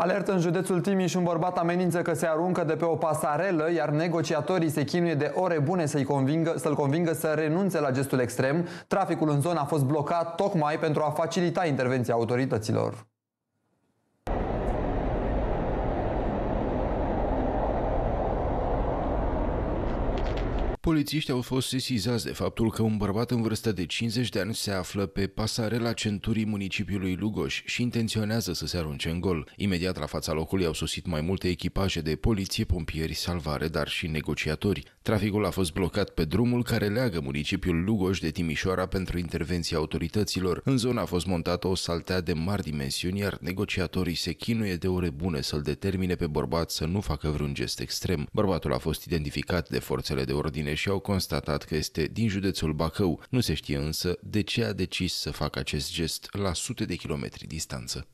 Alertă în județul Timiș, un bărbat amenință că se aruncă de pe o pasarelă, iar negociatorii se chinuie de ore bune să-l convingă, să convingă să renunțe la gestul extrem. Traficul în zonă a fost blocat tocmai pentru a facilita intervenția autorităților. Polițiștii au fost sesizați de faptul că un bărbat în vârstă de 50 de ani se află pe pasarela centurii municipiului Lugoș și intenționează să se arunce în gol. Imediat la fața locului au sosit mai multe echipaje de poliție, pompieri, salvare, dar și negociatori. Traficul a fost blocat pe drumul care leagă municipiul Lugoș de Timișoara pentru intervenția autorităților. În zona a fost montată o saltea de mari dimensiuni, iar negociatorii se chinuie de ore bune să-l determine pe bărbat să nu facă vreun gest extrem. Bărbatul a fost identificat de forțele de ordine și au constatat că este din județul Bacău. Nu se știe însă de ce a decis să facă acest gest la sute de kilometri distanță.